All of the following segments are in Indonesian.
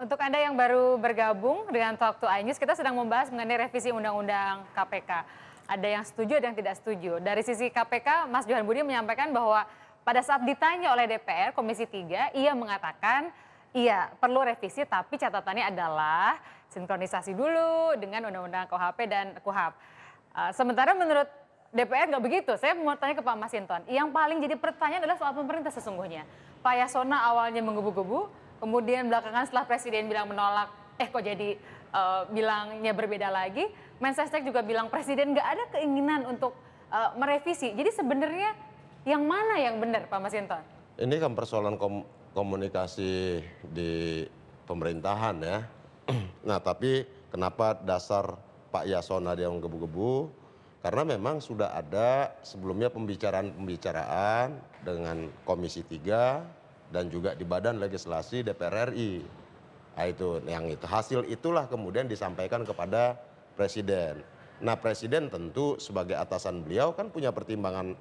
Untuk Anda yang baru bergabung dengan Talk to iNews, kita sedang membahas mengenai revisi Undang-Undang KPK. Ada yang setuju, ada yang tidak setuju. Dari sisi KPK, Mas Johan Budi menyampaikan bahwa pada saat ditanya oleh DPR Komisi 3, ia mengatakan, iya perlu revisi tapi catatannya adalah sinkronisasi dulu dengan Undang-Undang KUHP dan KUHAP. Eh, sementara menurut DPR nggak begitu. Saya mau tanya ke Pak Masinton. Yang paling jadi pertanyaan adalah soal pemerintah sesungguhnya. Pak Yasona awalnya menggebu-gebu, Kemudian belakangan setelah presiden bilang menolak, eh kok jadi uh, bilangnya berbeda lagi. Mensesnek juga bilang presiden nggak ada keinginan untuk uh, merevisi. Jadi sebenarnya yang mana yang benar, Pak Masinton? Ini kan persoalan kom komunikasi di pemerintahan ya. nah tapi kenapa dasar Pak Yasona dia menggebu-gebu? Karena memang sudah ada sebelumnya pembicaraan-pembicaraan dengan Komisi 3 dan juga di Badan Legislasi DPR RI. Nah, itu yang itu hasil itulah kemudian disampaikan kepada presiden. Nah, presiden tentu sebagai atasan beliau kan punya pertimbangan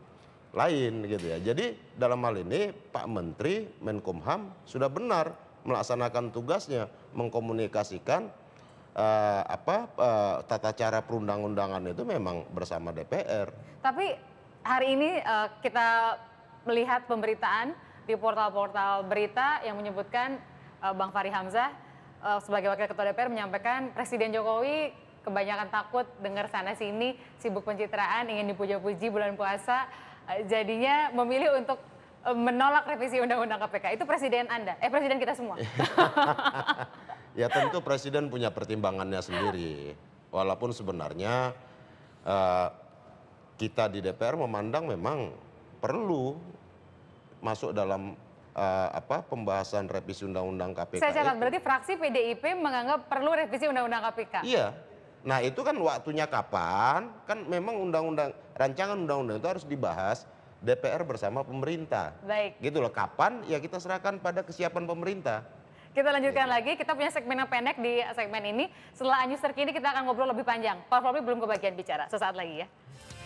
lain gitu ya. Jadi dalam hal ini Pak Menteri Menkumham sudah benar melaksanakan tugasnya mengkomunikasikan uh, apa uh, tata cara perundang-undangan itu memang bersama DPR. Tapi hari ini uh, kita melihat pemberitaan di portal-portal berita yang menyebutkan uh, Bang Fahri Hamzah uh, sebagai Wakil Ketua DPR menyampaikan Presiden Jokowi kebanyakan takut dengar sana sini sibuk pencitraan ingin dipuja-puji bulan puasa uh, jadinya memilih untuk uh, menolak revisi undang-undang KPK itu presiden Anda eh presiden kita semua ya tentu presiden punya pertimbangannya sendiri walaupun sebenarnya uh, kita di DPR memandang memang perlu masuk dalam uh, apa pembahasan revisi undang-undang KPK. Saya catat berarti fraksi PDIP menganggap perlu revisi undang-undang KPK. Iya. Nah, itu kan waktunya kapan? Kan memang undang-undang rancangan undang-undang itu harus dibahas DPR bersama pemerintah. Baik. Gitu loh, kapan ya kita serahkan pada kesiapan pemerintah. Kita lanjutkan ya. lagi, kita punya segmen yang pendek di segmen ini. Setelah anjus terkini kita akan ngobrol lebih panjang. Pak Frobi belum kebagian bicara, sesaat lagi ya.